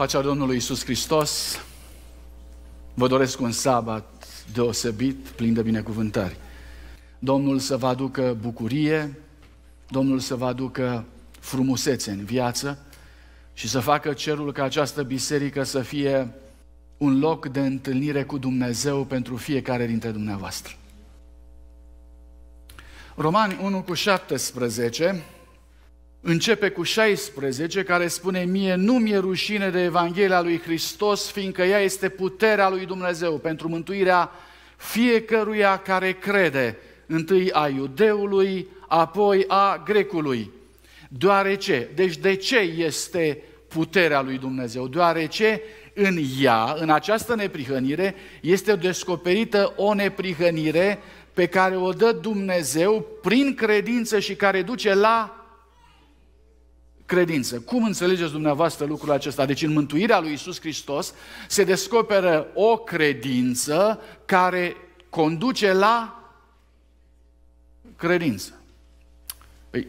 Pacea Domnului Isus Hristos. Vă doresc un sabat deosebit, plin de binecuvântări. Domnul să vă aducă bucurie, Domnul să vă aducă frumusețe în viață și să facă cerul ca această biserică să fie un loc de întâlnire cu Dumnezeu pentru fiecare dintre dumneavoastră. Romani 1 cu 17 Începe cu 16, care spune, mie nu mi-e rușine de Evanghelia lui Hristos, fiindcă ea este puterea lui Dumnezeu pentru mântuirea fiecăruia care crede, întâi a iudeului, apoi a grecului. Deoarece, deci de ce este puterea lui Dumnezeu? Deoarece în ea, în această neprihănire, este descoperită o neprihănire pe care o dă Dumnezeu prin credință și care duce la credință. Cum înțelegeți dumneavoastră lucrul acesta? Deci în mântuirea lui Isus Hristos se descoperă o credință care conduce la credință. Păi,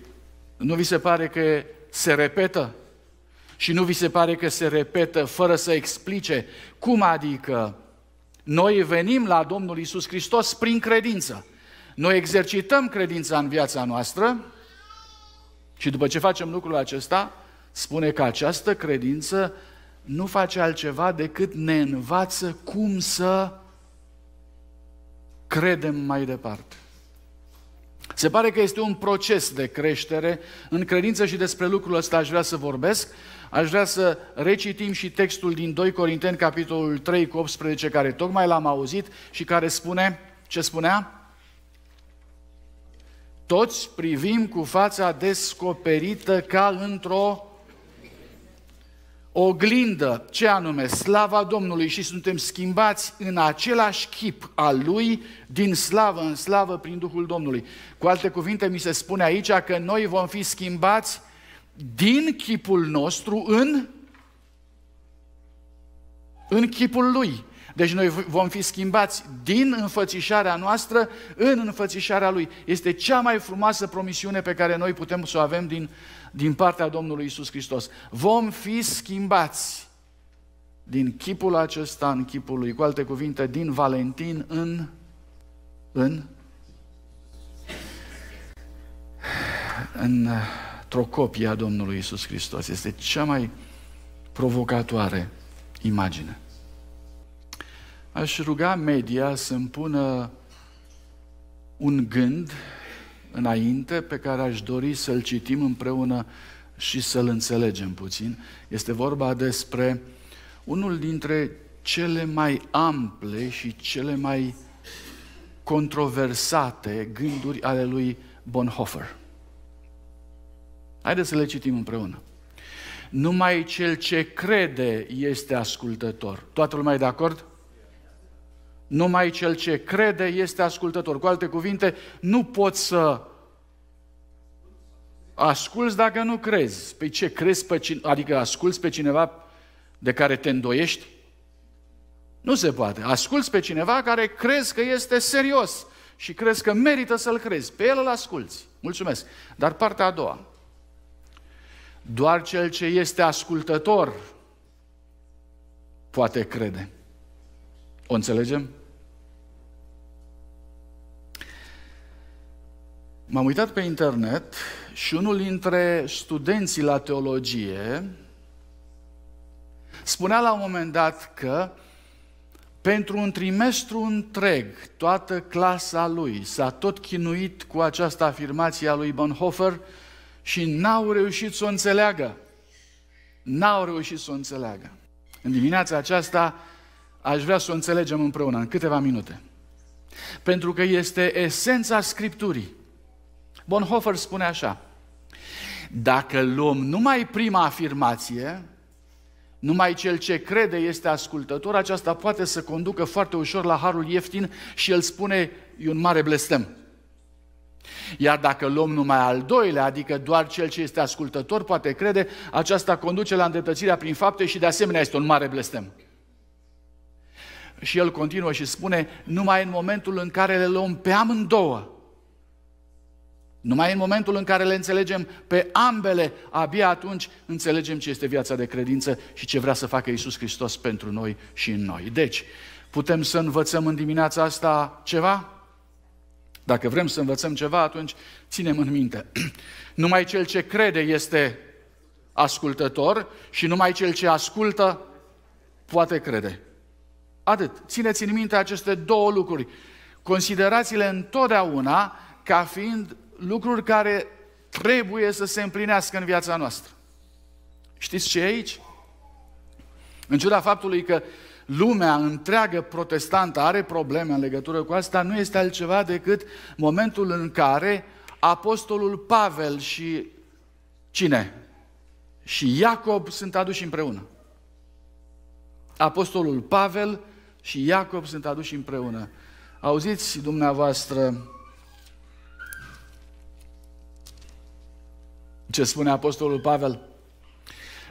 nu vi se pare că se repetă? Și nu vi se pare că se repetă fără să explice cum adică noi venim la Domnul Isus Hristos prin credință. Noi exercităm credința în viața noastră, și după ce facem lucrul acesta, spune că această credință nu face altceva decât ne învață cum să credem mai departe. Se pare că este un proces de creștere în credință și despre lucrul ăsta aș vrea să vorbesc. Aș vrea să recitim și textul din 2 Corinteni, capitolul 3 cu 18, care tocmai l-am auzit și care spune, ce spunea? Toți privim cu fața descoperită ca într-o oglindă, ce anume, slava Domnului și suntem schimbați în același chip al Lui, din slavă în slavă prin Duhul Domnului. Cu alte cuvinte, mi se spune aici că noi vom fi schimbați din chipul nostru în, în chipul Lui. Deci noi vom fi schimbați din înfățișarea noastră în înfățișarea Lui. Este cea mai frumoasă promisiune pe care noi putem să o avem din, din partea Domnului Isus Hristos. Vom fi schimbați din chipul acesta în chipul Lui. Cu alte cuvinte, din Valentin în... în... în Trocopia Domnului Isus Hristos. Este cea mai provocatoare imagine aș ruga media să îmi pună un gând înainte pe care aș dori să-l citim împreună și să-l înțelegem puțin. Este vorba despre unul dintre cele mai ample și cele mai controversate gânduri ale lui Bonhoeffer. Haideți să le citim împreună. Numai cel ce crede este ascultător. Toată lumea e de acord? Numai cel ce crede este ascultător. Cu alte cuvinte, nu poți să asculți dacă nu crezi. Pe păi ce, crezi pe cine, adică asculți pe cineva de care te îndoiești? Nu se poate. Asculți pe cineva care crezi că este serios și crezi că merită să-l crezi. Pe el îl asculți. Mulțumesc. Dar partea a doua. Doar cel ce este ascultător poate crede. O înțelegem? M-am uitat pe internet și unul dintre studenții la teologie spunea la un moment dat că pentru un trimestru întreg, toată clasa lui s-a tot chinuit cu această afirmație a lui Bonhoeffer și n-au reușit să o înțeleagă. N-au reușit să o înțeleagă. În dimineața aceasta aș vrea să o înțelegem împreună, în câteva minute. Pentru că este esența Scripturii. Bonhoeffer spune așa, dacă luăm numai prima afirmație, numai cel ce crede este ascultător, aceasta poate să conducă foarte ușor la harul ieftin și el spune, e un mare blestem. Iar dacă luăm numai al doilea, adică doar cel ce este ascultător poate crede, aceasta conduce la îndreptățirea prin fapte și de asemenea este un mare blestem. Și el continuă și spune, numai în momentul în care le luăm pe amândouă, numai în momentul în care le înțelegem pe ambele, abia atunci înțelegem ce este viața de credință și ce vrea să facă Isus Hristos pentru noi și în noi. Deci, putem să învățăm în dimineața asta ceva? Dacă vrem să învățăm ceva, atunci ținem în minte. Numai cel ce crede este ascultător și numai cel ce ascultă poate crede. Atât. Țineți în minte aceste două lucruri. Considerați-le întotdeauna ca fiind lucruri care trebuie să se împlinească în viața noastră. Știți ce e aici? În ciuda faptului că lumea întreagă protestantă are probleme în legătură cu asta, nu este altceva decât momentul în care apostolul Pavel și cine? Și Iacob sunt aduși împreună. Apostolul Pavel și Iacob sunt aduși împreună. Auziți dumneavoastră ce spune Apostolul Pavel.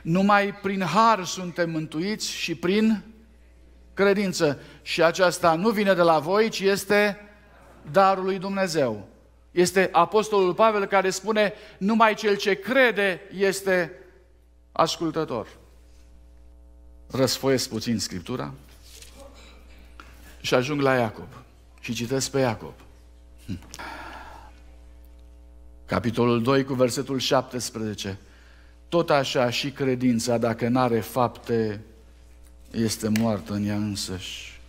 Numai prin har suntem mântuiți și prin credință. Și aceasta nu vine de la voi, ci este darul lui Dumnezeu. Este Apostolul Pavel care spune, numai cel ce crede este ascultător. Răsfoiesc puțin Scriptura și ajung la Iacob și citesc pe Iacob. Hm. Capitolul 2 cu versetul 17. Tot așa și credința, dacă nu are fapte, este moartă în ea însăși.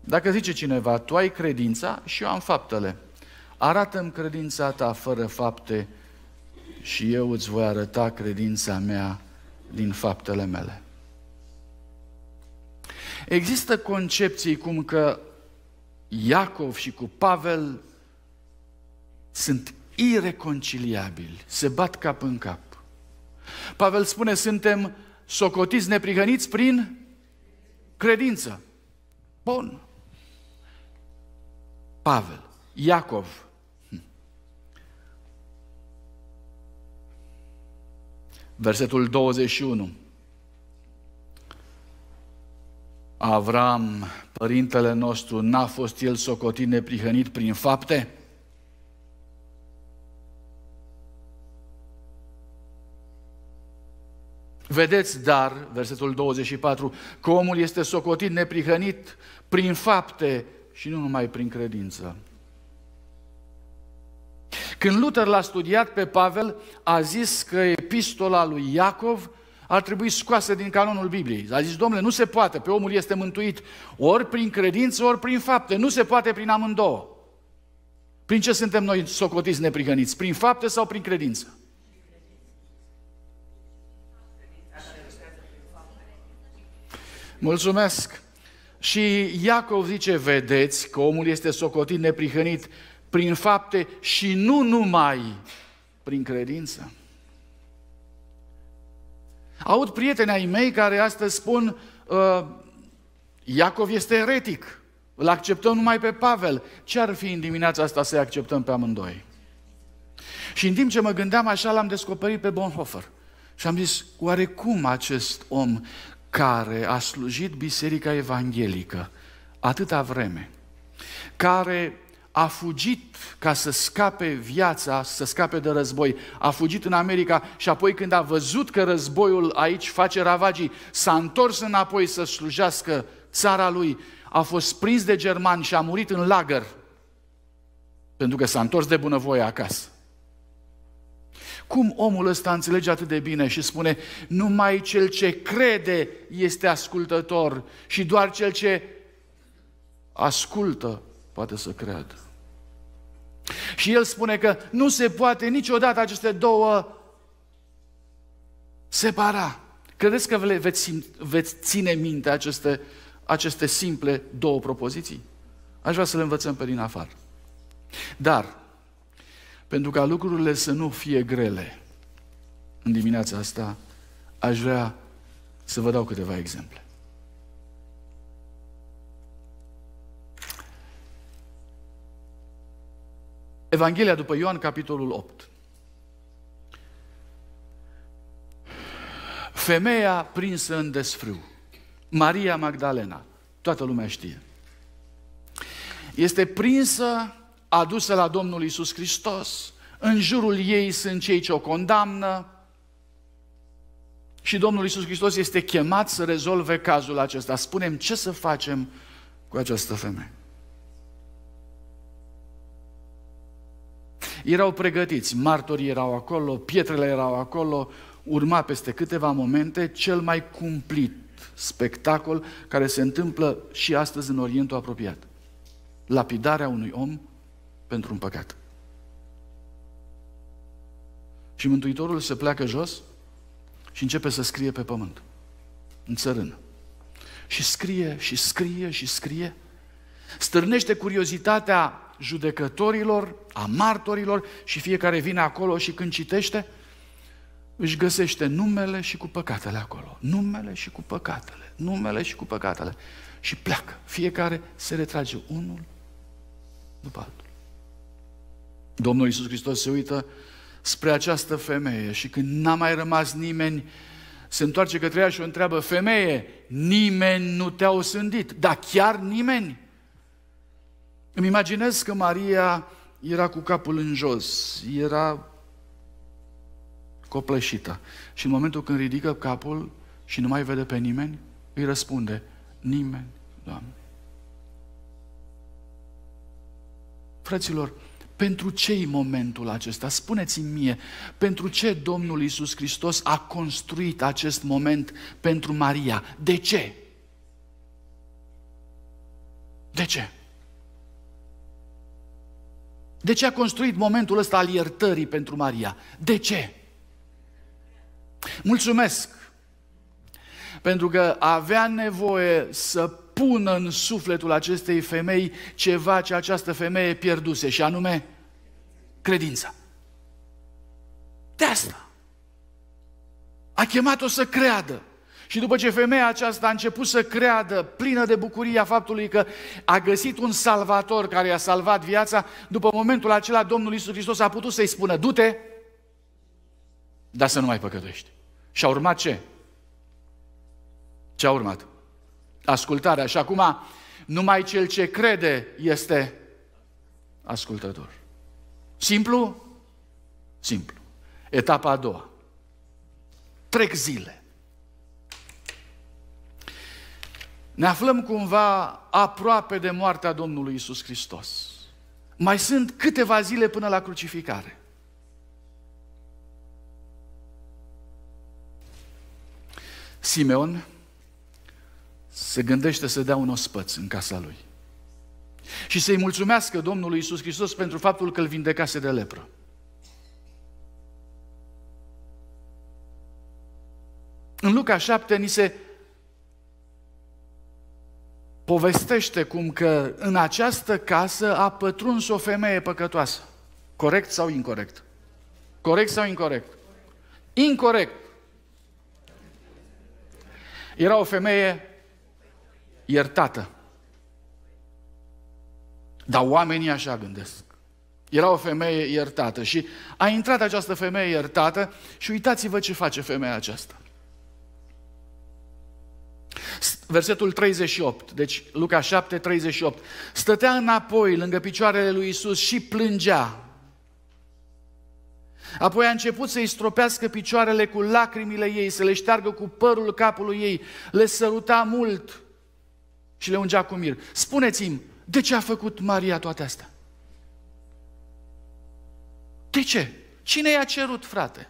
Dacă zice cineva, tu ai credința și eu am faptele, arată-mi credința ta fără fapte și eu îți voi arăta credința mea din faptele mele. Există concepții cum că Iacov și cu Pavel sunt ireconciliabili, se bat cap în cap. Pavel spune, suntem socotiți neprihăniți prin credință. Bun. Pavel, Iacov, hm. versetul 21. Avram, părintele nostru, n-a fost el socotit neprihănit prin fapte? Vedeți, dar, versetul 24, că omul este socotit neprihănit prin fapte și nu numai prin credință. Când Luther l-a studiat pe Pavel, a zis că epistola lui Iacov ar trebui scoasă din canonul Bibliei. A zis, domnule, nu se poate, pe omul este mântuit ori prin credință, ori prin fapte, nu se poate prin amândouă. Prin ce suntem noi socotiți neprihăniți? Prin fapte sau prin credință? Mulțumesc! Și Iacov zice, vedeți că omul este socotit neprihănit prin fapte și nu numai prin credință. Aud prieteni ai mei care astăzi spun, uh, Iacov este eretic, îl acceptăm numai pe Pavel. Ce ar fi în dimineața asta să-i acceptăm pe amândoi? Și în timp ce mă gândeam așa, l-am descoperit pe Bonhoeffer. Și am zis, oare cum acest om care a slujit Biserica Evanghelică atâta vreme, care a fugit ca să scape viața, să scape de război, a fugit în America și apoi când a văzut că războiul aici face ravagii, s-a întors înapoi să slujească țara lui, a fost prins de germani și a murit în lagăr, pentru că s-a întors de bunăvoie acasă. Cum omul ăsta înțelege atât de bine și spune, numai cel ce crede este ascultător și doar cel ce ascultă poate să creadă. Și el spune că nu se poate niciodată aceste două separa. Credeți că le veți, veți ține minte aceste, aceste simple două propoziții? Aș vrea să le învățăm pe din afară. Dar pentru ca lucrurile să nu fie grele. În dimineața asta aș vrea să vă dau câteva exemple. Evanghelia după Ioan, capitolul 8. Femeia prinsă în desfrâu, Maria Magdalena, toată lumea știe, este prinsă adusă la Domnul Isus Hristos. În jurul ei sunt cei ce o condamnă. Și Domnul Isus Hristos este chemat să rezolve cazul acesta. Spunem ce să facem cu această femeie. Erau pregătiți, martorii erau acolo, pietrele erau acolo, urma peste câteva momente cel mai cumplit spectacol care se întâmplă și astăzi în Orientul apropiat. Lapidarea unui om pentru un păcat. Și Mântuitorul se pleacă jos și începe să scrie pe pământ, în țărână. Și scrie, și scrie, și scrie. Stârnește curiozitatea judecătorilor, a martorilor și fiecare vine acolo și când citește, își găsește numele și cu păcatele acolo. Numele și cu păcatele, numele și cu păcatele. Și pleacă. Fiecare se retrage unul după altul. Domnul Iisus Hristos se uită spre această femeie și când n-a mai rămas nimeni, se întoarce către ea și o întreabă, femeie, nimeni nu te-a osândit, dar chiar nimeni? Îmi imaginez că Maria era cu capul în jos, era copleșită. Și în momentul când ridică capul și nu mai vede pe nimeni, îi răspunde, nimeni, Doamne. Frăților, pentru ce e momentul acesta? Spuneți-mi mie, pentru ce Domnul Iisus Hristos a construit acest moment pentru Maria? De ce? De ce? De ce a construit momentul ăsta al iertării pentru Maria? De ce? Mulțumesc! Pentru că avea nevoie să pună în sufletul acestei femei ceva ce această femeie pierduse, și anume credința. De asta. A chemat-o să creadă. Și după ce femeia aceasta a început să creadă, plină de bucuria faptului că a găsit un salvator care i-a salvat viața, după momentul acela Domnul Iisus Hristos a putut să-i spună, du-te, dar să nu mai păcătuiești. Și a urmat ce? Ce a urmat? ascultarea. Și acum, numai cel ce crede este ascultător. Simplu? Simplu. Etapa a doua. Trec zile. Ne aflăm cumva aproape de moartea Domnului Isus Hristos. Mai sunt câteva zile până la crucificare. Simeon se gândește să dea un ospăț în casa lui. Și să-i mulțumească Domnului Isus Hristos pentru faptul că îl vindecase de lepră. În Luca 7 ni se povestește cum că în această casă a pătruns o femeie păcătoasă. Corect sau incorrect? Corect sau incorrect? Incorrect. Era o femeie iertată. Dar oamenii așa gândesc. Era o femeie iertată și a intrat această femeie iertată și uitați-vă ce face femeia aceasta. Versetul 38, deci Luca 7, 38. Stătea înapoi lângă picioarele lui Isus și plângea. Apoi a început să-i stropească picioarele cu lacrimile ei, să le șteargă cu părul capului ei, le săruta mult și le ungea cu mir. Spuneți-mi, de ce a făcut Maria toate astea? De ce? Cine i-a cerut, frate?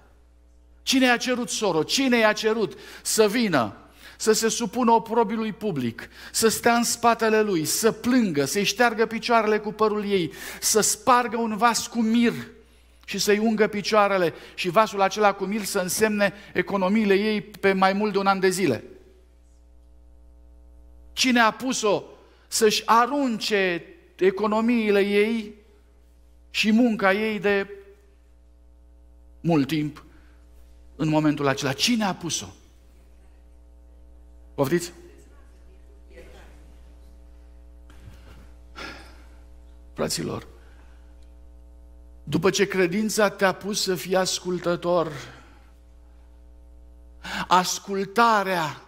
Cine i-a cerut, soro? Cine i-a cerut să vină, să se supună oprobiului public, să stea în spatele lui, să plângă, să-i șteargă picioarele cu părul ei, să spargă un vas cu mir și să-i ungă picioarele și vasul acela cu mir să însemne economiile ei pe mai mult de un an de zile. Cine a pus-o să-și arunce economiile ei și munca ei de mult timp în momentul acela? Cine a pus-o? Poftiți? Fraților, după ce credința te-a pus să fii ascultător, ascultarea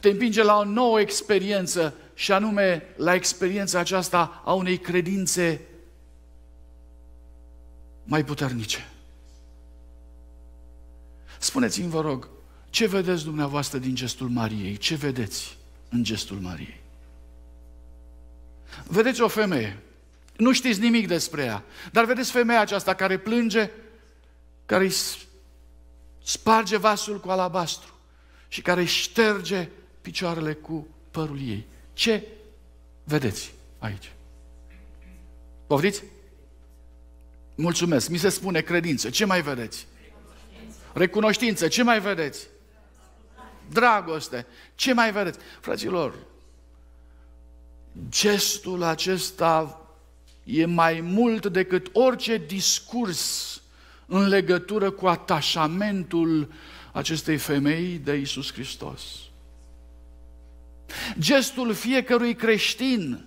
te împinge la o nouă experiență și anume la experiența aceasta a unei credințe mai puternice. Spuneți-mi, vă rog, ce vedeți dumneavoastră din gestul Mariei? Ce vedeți în gestul Mariei? Vedeți o femeie, nu știți nimic despre ea, dar vedeți femeia aceasta care plânge, care îi sparge vasul cu alabastru și care șterge picioarele cu părul ei. Ce vedeți aici? Poftiți? Mulțumesc. Mi se spune credință. Ce mai vedeți? Recunoștință. Ce mai vedeți? Dragoste. Ce mai vedeți? Fraților, gestul acesta e mai mult decât orice discurs în legătură cu atașamentul acestei femei de Isus Hristos. Gestul fiecărui creștin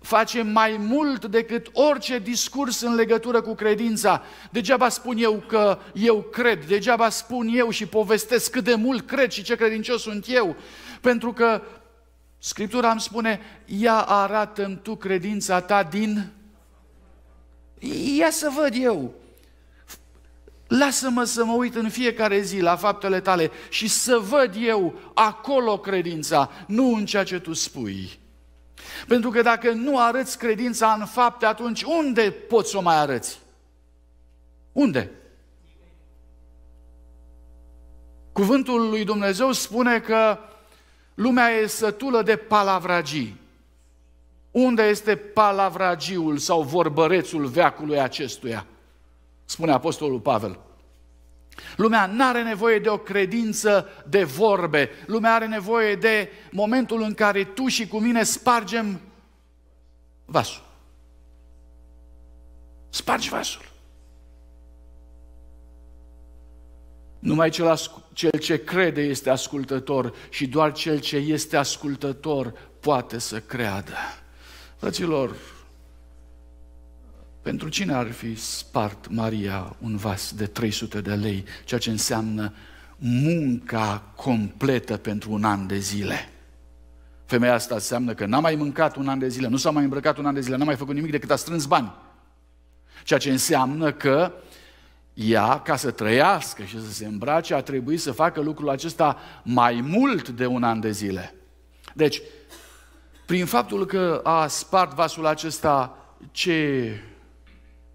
face mai mult decât orice discurs în legătură cu credința. Degeaba spun eu că eu cred, degeaba spun eu și povestesc cât de mult cred și ce credincios sunt eu, pentru că Scriptura îmi spune, ea arată în tu credința ta din... Ia să văd eu, Lasă-mă să mă uit în fiecare zi la faptele tale și să văd eu acolo credința, nu în ceea ce tu spui. Pentru că dacă nu arăți credința în fapte, atunci unde poți să o mai arăți? Unde? Cuvântul lui Dumnezeu spune că lumea e sătulă de palavragii. Unde este palavragiul sau vorbărețul veacului acestuia? spune Apostolul Pavel. Lumea nu are nevoie de o credință de vorbe. Lumea are nevoie de momentul în care tu și cu mine spargem vasul. Spargi vasul. Numai cel, cel ce crede este ascultător și doar cel ce este ascultător poate să creadă. Fraților, pentru cine ar fi spart Maria un vas de 300 de lei, ceea ce înseamnă munca completă pentru un an de zile? Femeia asta înseamnă că n-a mai mâncat un an de zile, nu s-a mai îmbrăcat un an de zile, n-a mai făcut nimic decât a strâns bani. Ceea ce înseamnă că ea, ca să trăiască și să se îmbrace, a trebuit să facă lucrul acesta mai mult de un an de zile. Deci, prin faptul că a spart vasul acesta, ce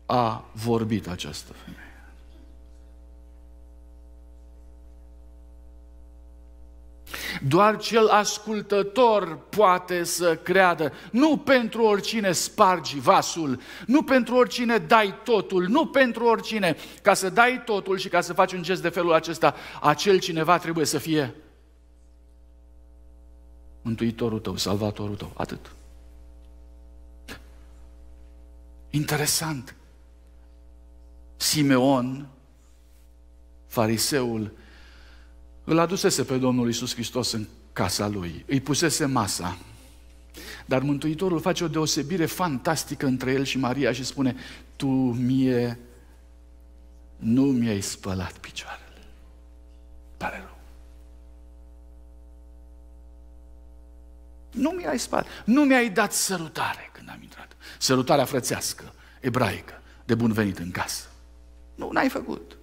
a vorbit această femeie. Doar cel ascultător poate să creadă. Nu pentru oricine spargi vasul, nu pentru oricine dai totul, nu pentru oricine. Ca să dai totul și ca să faci un gest de felul acesta, acel cineva trebuie să fie mântuitorul tău, salvatorul tău. Atât. Interesant Simeon, fariseul, îl adusese pe Domnul Isus Hristos în casa lui, îi pusese masa. Dar Mântuitorul face o deosebire fantastică între el și Maria și spune, tu mie nu mi-ai spălat picioarele. Pare rău. Nu mi-ai spălat, nu mi-ai dat sărutare când am intrat. Sărutarea frățească, ebraică, de bun venit în casă. Nu, n-ai făcut.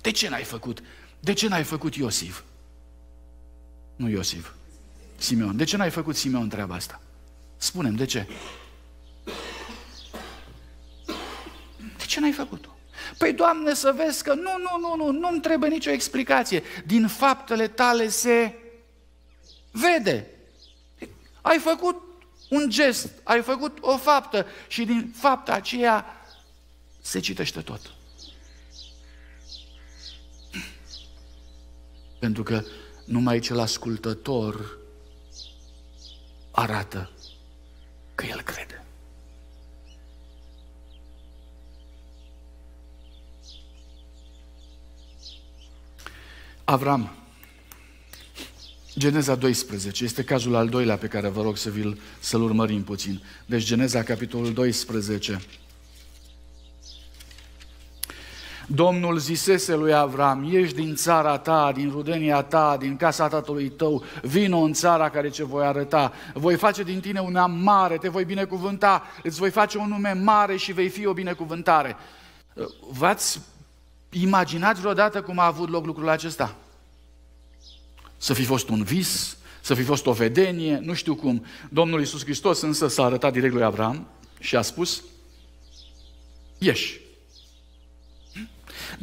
De ce n-ai făcut? De ce n-ai făcut Iosif? Nu Iosif, Simeon. De ce n-ai făcut Simeon treaba asta? Spunem, de ce? De ce n-ai făcut-o? Păi, Doamne, să vezi că nu, nu, nu, nu, nu-mi trebuie nicio explicație. Din faptele tale se vede. Ai făcut un gest, ai făcut o faptă și din fapta aceea se citește tot. Pentru că numai cel ascultător arată că el crede. Avram, Geneza 12, este cazul al doilea pe care vă rog să vi-l, să-l urmărim puțin. Deci Geneza, capitolul 12, Domnul zisese lui Avram, ieși din țara ta, din rudenia ta, din casa tatălui tău, vino în țara care ce voi arăta. Voi face din tine un am mare, te voi binecuvânta, îți voi face un nume mare și vei fi o binecuvântare. V-ați imaginat vreodată cum a avut loc lucrul acesta? Să fi fost un vis, să fi fost o vedenie, nu știu cum. Domnul Iisus Hristos însă s-a arătat direct lui Avram și a spus, ieși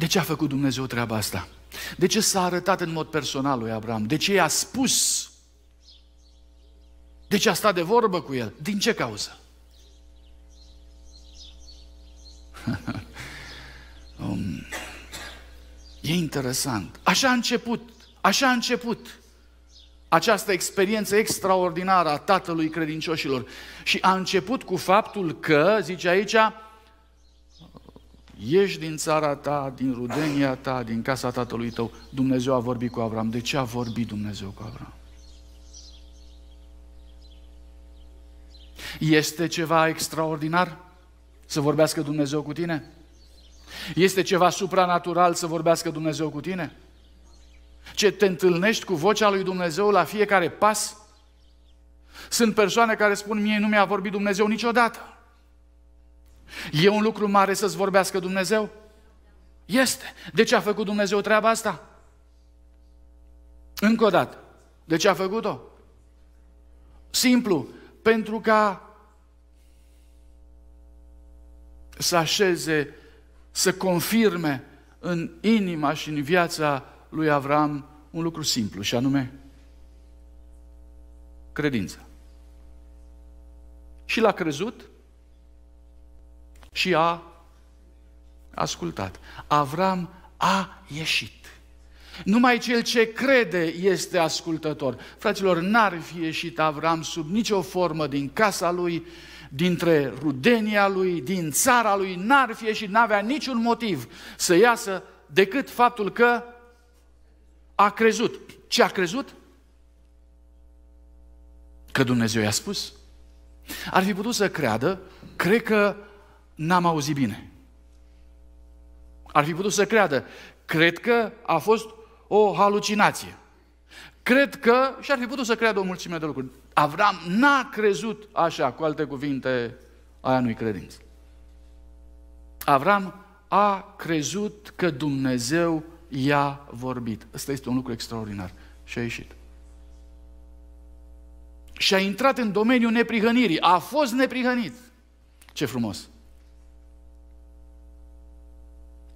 de ce a făcut Dumnezeu treaba asta? De ce s-a arătat în mod personal lui Abraham? De ce i-a spus? De ce a stat de vorbă cu el? Din ce cauză? um, e interesant. Așa a început, așa a început această experiență extraordinară a tatălui credincioșilor. Și a început cu faptul că, zice aici, ieși din țara ta, din rudenia ta, din casa tatălui tău. Dumnezeu a vorbit cu Avram. De ce a vorbit Dumnezeu cu Avram? Este ceva extraordinar să vorbească Dumnezeu cu tine? Este ceva supranatural să vorbească Dumnezeu cu tine? Ce te întâlnești cu vocea lui Dumnezeu la fiecare pas? Sunt persoane care spun, mie nu mi-a vorbit Dumnezeu niciodată. E un lucru mare să-ți vorbească Dumnezeu? Este. De ce a făcut Dumnezeu treaba asta? Încă o dată. De ce a făcut-o? Simplu. Pentru ca să așeze, să confirme în inima și în viața lui Avram un lucru simplu, și anume credința. Și l-a crezut și a ascultat. Avram a ieșit. Numai cel ce crede este ascultător. Fraților, n-ar fi ieșit Avram sub nicio formă din casa lui, dintre rudenia lui, din țara lui, n-ar fi ieșit, n-avea niciun motiv să iasă decât faptul că a crezut. Ce a crezut? Că Dumnezeu i-a spus. Ar fi putut să creadă, cred că n-am auzit bine. Ar fi putut să creadă, cred că a fost o halucinație. Cred că, și ar fi putut să creadă o mulțime de lucruri. Avram n-a crezut așa, cu alte cuvinte, aia nu-i credință. Avram a crezut că Dumnezeu i-a vorbit. Ăsta este un lucru extraordinar. Și a ieșit. Și a intrat în domeniul neprihănirii. A fost neprihănit. Ce frumos!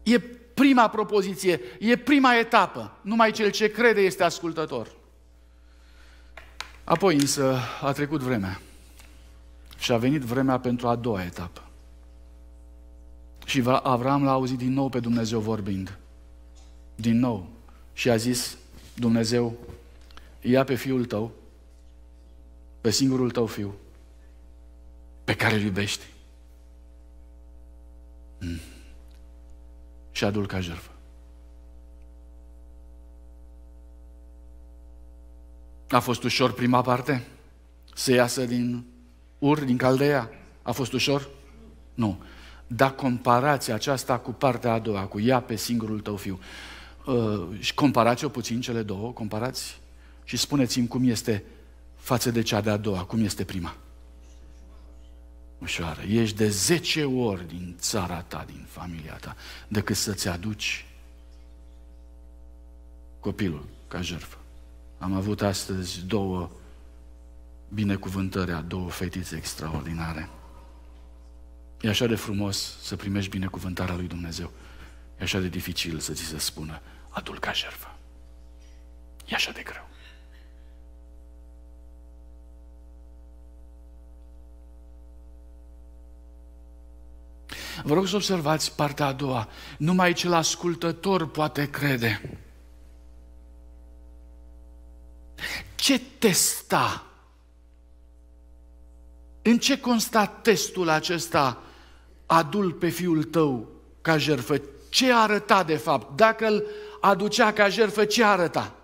E prima propoziție, e prima etapă. Numai cel ce crede este ascultător. Apoi însă a trecut vremea și a venit vremea pentru a doua etapă. Și Avram l-a auzit din nou pe Dumnezeu vorbind. Din nou. Și a zis, Dumnezeu, ia pe fiul tău, pe singurul tău fiu, pe care îl iubești și adul ca jertfă. A fost ușor prima parte? Să iasă din Ur, din Caldeea? A fost ușor? Nu. Dar comparați aceasta cu partea a doua, cu ea pe singurul tău fiu, uh, și comparați-o puțin cele două, comparați și spuneți-mi cum este față de cea de-a doua, cum este prima ușoară. Ești de 10 ori din țara ta, din familia ta, decât să-ți aduci copilul ca jertfă. Am avut astăzi două binecuvântări a două fetițe extraordinare. E așa de frumos să primești binecuvântarea lui Dumnezeu. E așa de dificil să ți se spună, adul ca jertfă. E așa de greu. Vă rog să observați partea a doua. Numai cel ascultător poate crede. Ce testa? În ce consta testul acesta adul pe fiul tău ca jertfă? Ce arăta de fapt? Dacă îl aducea ca jertfă, ce arăta?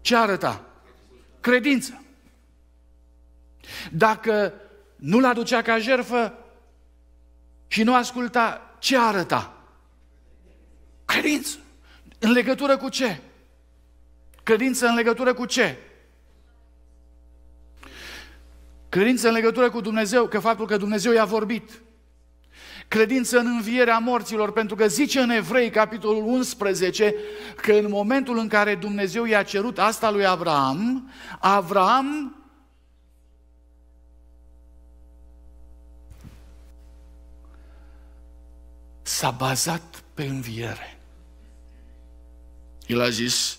Ce arăta? Credință. Dacă nu-l aducea ca jerfă și nu asculta ce arăta. Credință. În legătură cu ce? Credință în legătură cu ce? Credință în legătură cu Dumnezeu, că faptul că Dumnezeu i-a vorbit. Credință în învierea morților, pentru că zice în Evrei, capitolul 11, că în momentul în care Dumnezeu i-a cerut asta lui Avram, Avram s-a bazat pe înviere. El a zis,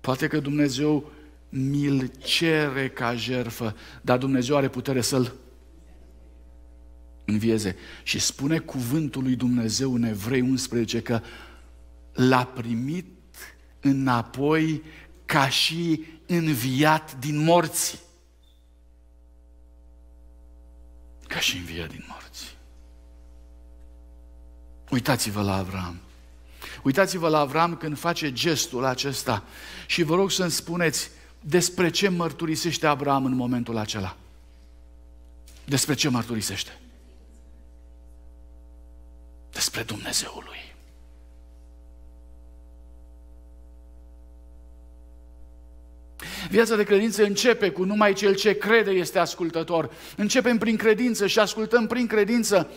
poate că Dumnezeu mi-l cere ca jerfă, dar Dumnezeu are putere să-l învieze. Și spune cuvântul lui Dumnezeu în Evrei 11 că l-a primit înapoi ca și înviat din morți. Ca și înviat din morți. Uitați-vă la Avram. Uitați-vă la Avram când face gestul acesta și vă rog să-mi spuneți despre ce mărturisește Avram în momentul acela. Despre ce mărturisește? Despre Dumnezeul lui. Viața de credință începe cu numai cel ce crede este ascultător. Începem prin credință și ascultăm prin credință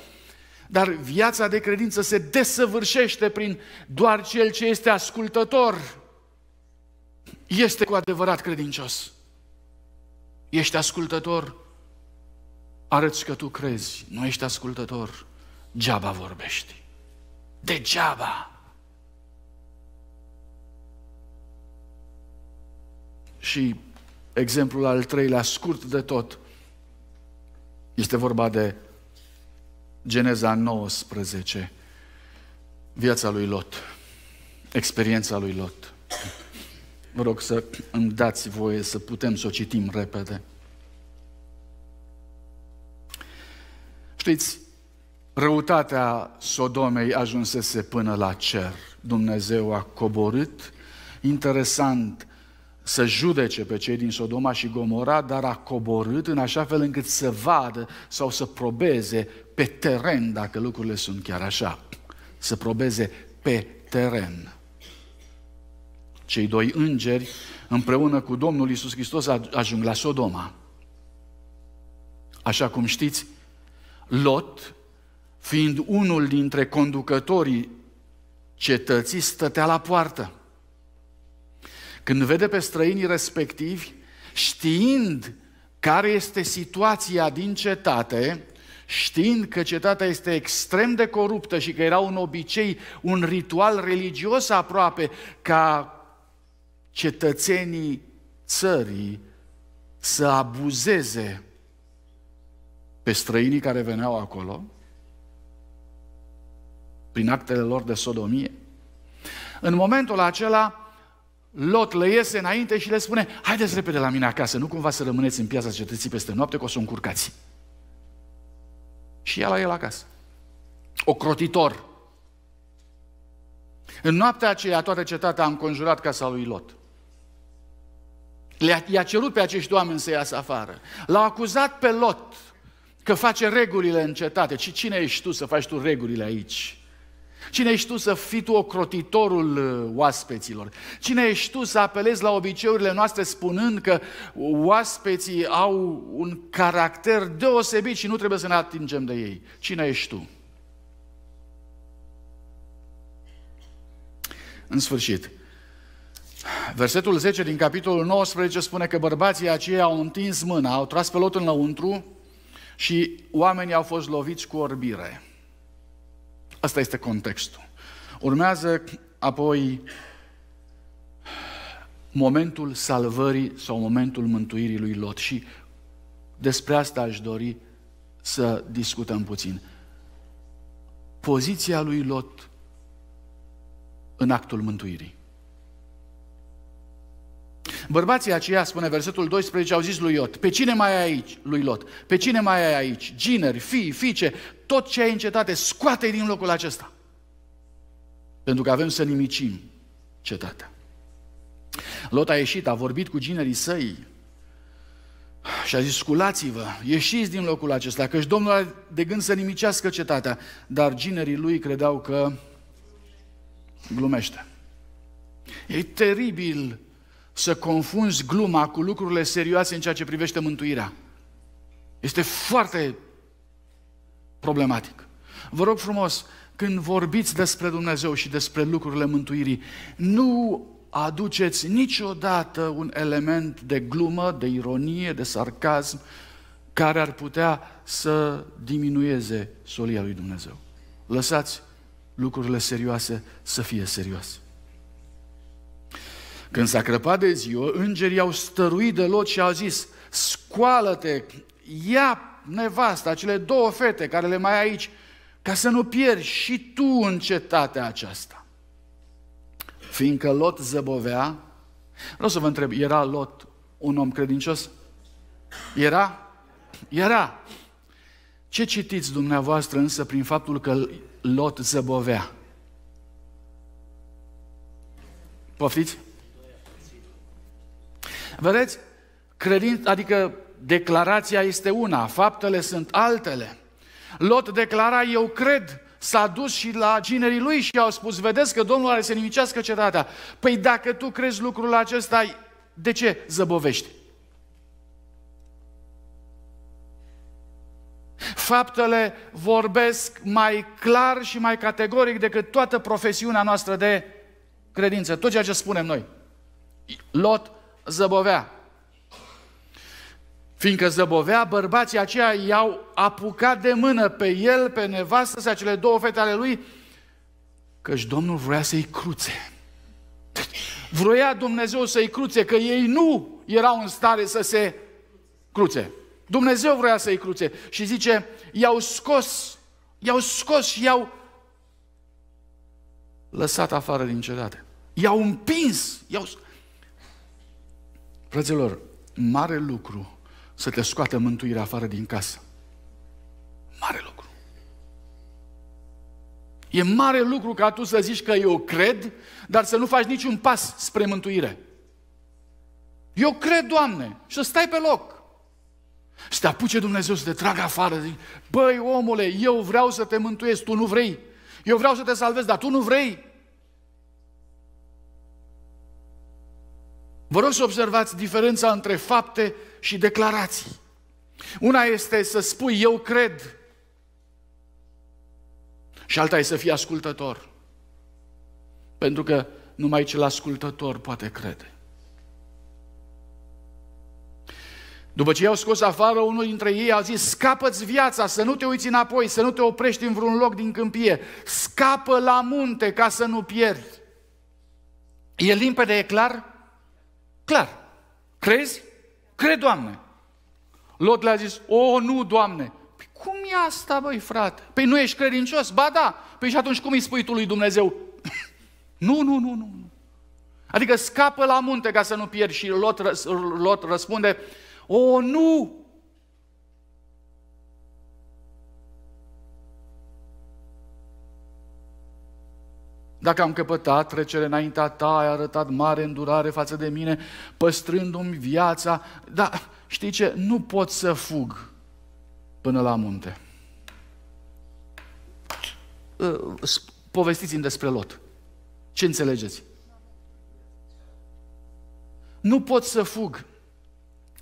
dar viața de credință se desăvârșește prin doar cel ce este ascultător. Este cu adevărat credincios. Ești ascultător, arăți că tu crezi. Nu ești ascultător, geaba vorbești. Degeaba. Și exemplul al treilea, scurt de tot, este vorba de Geneza 19, viața lui Lot, experiența lui Lot. Vă rog să îmi dați voie să putem să o citim repede. Știți, răutatea Sodomei ajunsese până la cer. Dumnezeu a coborât. Interesant să judece pe cei din Sodoma și Gomora, dar a coborât în așa fel încât să vadă sau să probeze pe teren dacă lucrurile sunt chiar așa. Să probeze pe teren. Cei doi îngeri, împreună cu Domnul Isus Hristos, ajung la Sodoma. Așa cum știți, Lot, fiind unul dintre conducătorii cetății, stătea la poartă. Când vede pe străinii respectivi, știind care este situația din cetate, știind că cetatea este extrem de coruptă și că era un obicei, un ritual religios aproape, ca cetățenii țării să abuzeze pe străinii care veneau acolo, prin actele lor de sodomie. În momentul acela, Lot le iese înainte și le spune, haideți repede la mine acasă, nu cumva să rămâneți în piața cetății peste noapte, că o să o încurcați și ia la el acasă. Ocrotitor. În noaptea aceea toată cetatea a înconjurat casa lui Lot. Le-a, i-a cerut pe acești oameni să iasă afară. L-a acuzat pe Lot că face regulile în cetate. Și cine ești tu să faci tu regulile aici? Cine ești tu să fii tu ocrotitorul uh, oaspeților? Cine ești tu să apelezi la obiceiurile noastre spunând că oaspeții au un caracter deosebit și nu trebuie să ne atingem de ei? Cine ești tu? În sfârșit, versetul 10 din capitolul 19 spune că bărbații aceia au întins mâna, au tras pe lot înăuntru și oamenii au fost loviți cu orbire. Asta este contextul. Urmează apoi momentul salvării sau momentul mântuirii lui Lot și despre asta aș dori să discutăm puțin. Poziția lui Lot în actul mântuirii. Bărbații aceia, spune versetul 12, au zis lui Iot, pe cine mai ai aici, lui Lot, pe cine mai ai aici, gineri, fii, fiice, tot ce ai în cetate, scoate din locul acesta. Pentru că avem să nimicim cetatea. Lot a ieșit, a vorbit cu ginerii săi și a zis, sculați-vă, ieșiți din locul acesta, căci Domnul are de gând să nimicească cetatea. Dar ginerii lui credeau că glumește. E teribil să confunzi gluma cu lucrurile serioase în ceea ce privește mântuirea. Este foarte problematic. Vă rog frumos, când vorbiți despre Dumnezeu și despre lucrurile mântuirii, nu aduceți niciodată un element de glumă, de ironie, de sarcasm, care ar putea să diminueze solia lui Dumnezeu. Lăsați lucrurile serioase să fie serioase. Când s-a crăpat de ziua, îngerii au stăruit de Lot și au zis, scoală-te, ia nevasta, cele două fete care le mai ai aici, ca să nu pieri și tu în cetatea aceasta. Fiindcă Lot zăbovea, vreau să vă întreb, era Lot un om credincios? Era? Era. Ce citiți dumneavoastră însă prin faptul că Lot zăbovea? Poftiți? Vedeți? Credința, adică declarația este una, faptele sunt altele. Lot declara, eu cred, s-a dus și la ginerii lui și au spus, vedeți că Domnul are să nimicească cetatea. Păi dacă tu crezi lucrul acesta, de ce zăbovești? Faptele vorbesc mai clar și mai categoric decât toată profesiunea noastră de credință, tot ceea ce spunem noi. Lot zăbovea. Fiindcă zăbovea, bărbații aceia i-au apucat de mână pe el, pe nevastă sa, cele două fete ale lui, căci Domnul vrea să-i cruțe. Vroia Dumnezeu să-i cruțe, că ei nu erau în stare să se cruțe. Dumnezeu vrea să-i cruțe. Și zice, i-au scos, i-au scos și i-au lăsat afară din cetate. I-au împins, i-au Fraților, mare lucru să te scoată mântuirea afară din casă. Mare lucru. E mare lucru ca tu să zici că eu cred, dar să nu faci niciun pas spre mântuire. Eu cred, Doamne, și stai pe loc. Și te apuce Dumnezeu să te tragă afară. Zic, Băi, omule, eu vreau să te mântuiesc, tu nu vrei. Eu vreau să te salvez, dar tu nu vrei. Vă rog să observați diferența între fapte și declarații. Una este să spui eu cred și alta este să fii ascultător. Pentru că numai cel ascultător poate crede. După ce i-au scos afară, unul dintre ei a zis, scapă-ți viața, să nu te uiți înapoi, să nu te oprești în vreun loc din câmpie, scapă la munte ca să nu pierzi. E limpede, e clar? Clar. Crezi? Cred, Doamne. Lot le-a zis, o, nu, Doamne. Păi cum e asta, băi, frate? Păi nu ești credincios? Ba da. Păi și atunci cum îi spui tu lui Dumnezeu? nu, nu, nu, nu. Adică scapă la munte ca să nu pierzi și Lot, răs, Lot răspunde, o, nu, Dacă am căpătat trecere înaintea ta, ai arătat mare îndurare față de mine, păstrându-mi viața. Dar știi ce? Nu pot să fug până la munte. Uh, povestiți-mi despre Lot. Ce înțelegeți? Nu pot să fug.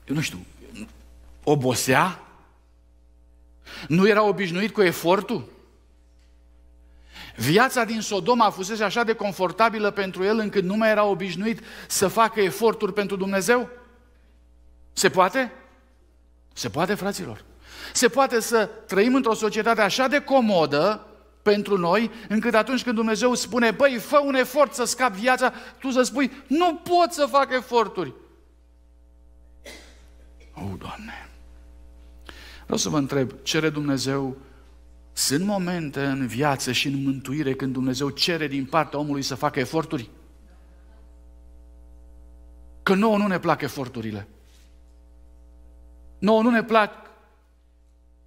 Eu nu știu, obosea? Nu era obișnuit cu efortul? Viața din Sodoma fusese așa de confortabilă pentru el încât nu mai era obișnuit să facă eforturi pentru Dumnezeu? Se poate? Se poate, fraților. Se poate să trăim într-o societate așa de comodă pentru noi, încât atunci când Dumnezeu spune, băi, fă un efort să scapi viața, tu să spui, nu pot să fac eforturi. O, oh, Doamne! Vreau să vă întreb, cere Dumnezeu sunt momente în viață și în mântuire când Dumnezeu cere din partea omului să facă eforturi? Că nouă nu ne plac eforturile. Nouă nu ne plac.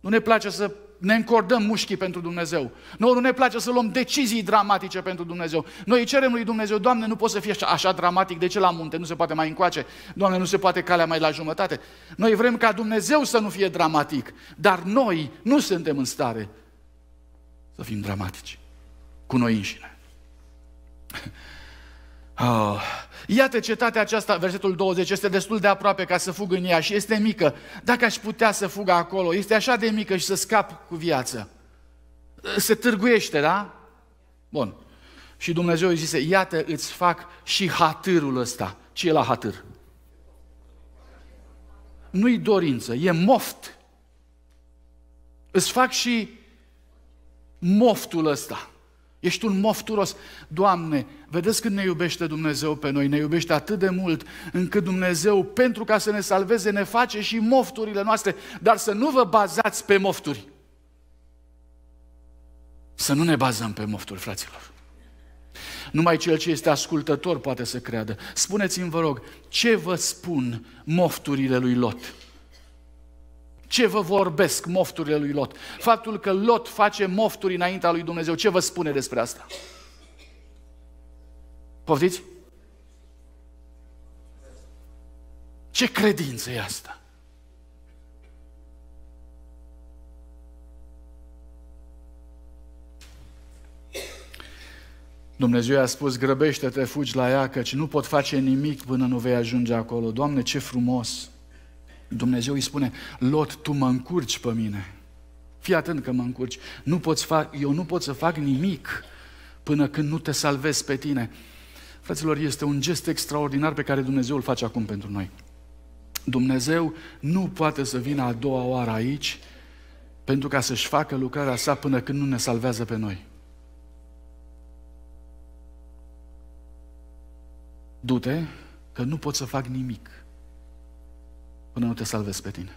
Nu ne place să ne încordăm mușchii pentru Dumnezeu. Nouă nu ne place să luăm decizii dramatice pentru Dumnezeu. Noi cerem lui Dumnezeu, Doamne, nu poți să fie așa, așa dramatic, de ce la munte nu se poate mai încoace? Doamne, nu se poate calea mai la jumătate. Noi vrem ca Dumnezeu să nu fie dramatic, dar noi nu suntem în stare să fim dramatici cu noi înșine. Oh. Iată cetatea aceasta, versetul 20, este destul de aproape ca să fug în ea și este mică. Dacă aș putea să fugă acolo, este așa de mică și să scap cu viață. Se târguiește, da? Bun. Și Dumnezeu îi zise, iată îți fac și hatârul ăsta. Ce e la hatâr? Nu-i dorință, e moft. Îți fac și moftul ăsta. Ești un mofturos. Doamne, vedeți când ne iubește Dumnezeu pe noi, ne iubește atât de mult încât Dumnezeu, pentru ca să ne salveze, ne face și mofturile noastre, dar să nu vă bazați pe mofturi. Să nu ne bazăm pe mofturi, fraților. Numai cel ce este ascultător poate să creadă. Spuneți-mi, vă rog, ce vă spun mofturile lui Lot? Ce vă vorbesc mofturile lui Lot? Faptul că Lot face mofturi înaintea lui Dumnezeu, ce vă spune despre asta? Poftiți? Ce credință e asta? Dumnezeu i-a spus, grăbește-te, fugi la ea, căci nu pot face nimic până nu vei ajunge acolo. Doamne, ce frumos! Dumnezeu îi spune, Lot, tu mă încurci pe mine. Fii atent că mă încurci. Nu poți fa- eu nu pot să fac nimic până când nu te salvez pe tine. Fraților, este un gest extraordinar pe care Dumnezeu îl face acum pentru noi. Dumnezeu nu poate să vină a doua oară aici pentru ca să-și facă lucrarea sa până când nu ne salvează pe noi. Du-te că nu pot să fac nimic până nu te salvezi pe tine.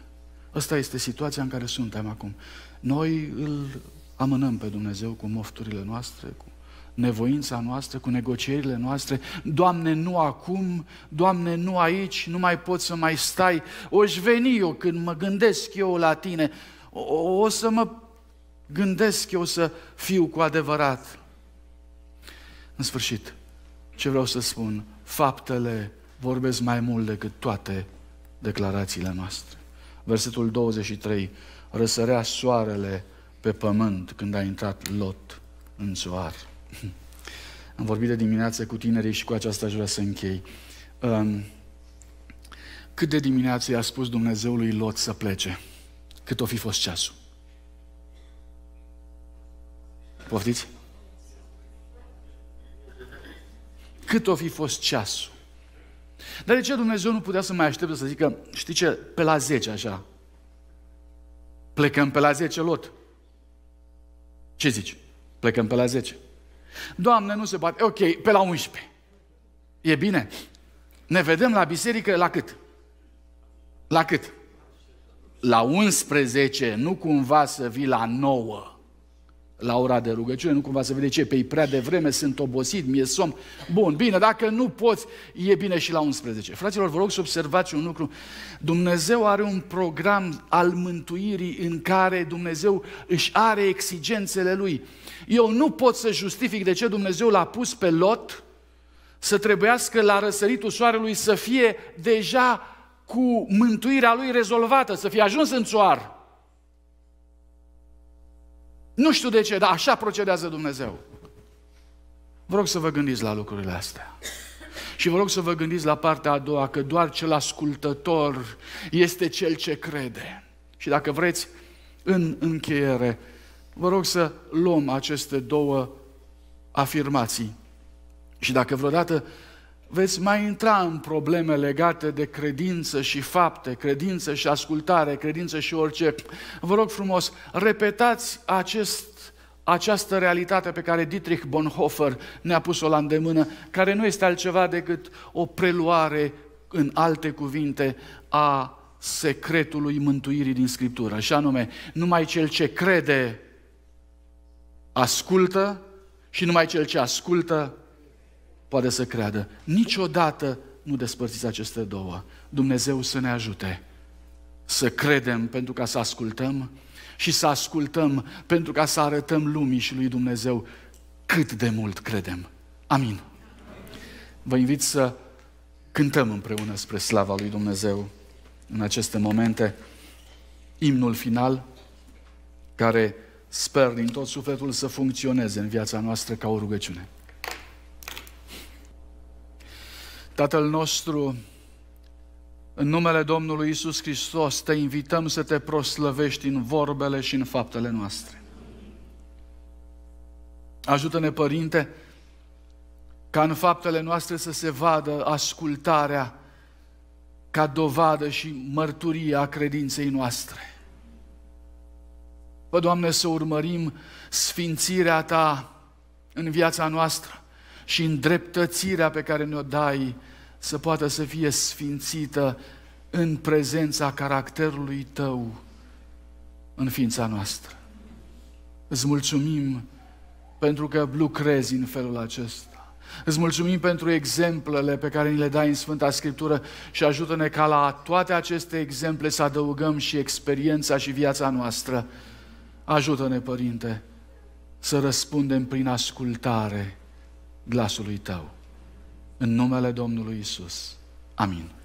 Asta este situația în care suntem acum. Noi îl amânăm pe Dumnezeu cu mofturile noastre, cu nevoința noastră, cu negocierile noastre. Doamne, nu acum, Doamne, nu aici, nu mai pot să mai stai. O-aș veni eu când mă gândesc eu la tine. O, o, o să mă gândesc eu să fiu cu adevărat. În sfârșit, ce vreau să spun, faptele vorbesc mai mult decât toate declarațiile noastre. Versetul 23, răsărea soarele pe pământ când a intrat Lot în soar. Am vorbit de dimineață cu tinerii și cu aceasta aș vrea să închei. Um, cât de dimineață i-a spus Dumnezeu lui Lot să plece? Cât o fi fost ceasul? Poftiți? Cât o fi fost ceasul? Dar de ce Dumnezeu nu putea să mai aștepte să zică, știi ce, pe la 10 așa, plecăm pe la 10 lot. Ce zici? Plecăm pe la 10. Doamne, nu se poate. Ok, pe la 11. E bine? Ne vedem la biserică la cât? La cât? La 11, nu cumva să vii la 9 la ora de rugăciune, nu cumva să vede ce, pe ei prea devreme, sunt obosit, mi-e somn. Bun, bine, dacă nu poți, e bine și la 11. Fraților, vă rog să observați un lucru. Dumnezeu are un program al mântuirii în care Dumnezeu își are exigențele Lui. Eu nu pot să justific de ce Dumnezeu l-a pus pe Lot să trebuiască la răsăritul soarelui să fie deja cu mântuirea lui rezolvată, să fie ajuns în soare. Nu știu de ce, dar așa procedează Dumnezeu. Vă rog să vă gândiți la lucrurile astea. Și vă rog să vă gândiți la partea a doua, că doar cel ascultător este cel ce crede. Și dacă vreți, în încheiere, vă rog să luăm aceste două afirmații. Și dacă vreodată veți mai intra în probleme legate de credință și fapte, credință și ascultare, credință și orice. Vă rog frumos, repetați acest, această realitate pe care Dietrich Bonhoeffer ne-a pus-o la îndemână, care nu este altceva decât o preluare, în alte cuvinte, a secretului mântuirii din Scriptură, și anume, numai cel ce crede ascultă și numai cel ce ascultă poate să creadă. Niciodată nu despărțiți aceste două. Dumnezeu să ne ajute să credem pentru ca să ascultăm și să ascultăm pentru ca să arătăm lumii și lui Dumnezeu cât de mult credem. Amin. Vă invit să cântăm împreună spre slava lui Dumnezeu în aceste momente imnul final care sper din tot sufletul să funcționeze în viața noastră ca o rugăciune. Tatăl nostru, în numele Domnului Isus Hristos, te invităm să te proslăvești în vorbele și în faptele noastre. Ajută-ne, Părinte, ca în faptele noastre să se vadă ascultarea ca dovadă și mărturie a credinței noastre. Vă, Doamne, să urmărim sfințirea Ta în viața noastră, și îndreptățirea pe care ne-o dai să poată să fie sfințită în prezența caracterului Tău în ființa noastră. Îți mulțumim pentru că lucrezi în felul acesta. Îți mulțumim pentru exemplele pe care ni le dai în Sfânta Scriptură și ajută-ne ca la toate aceste exemple să adăugăm și experiența și viața noastră. Ajută-ne, Părinte, să răspundem prin ascultare glasului tău. În numele Domnului Isus. Amin.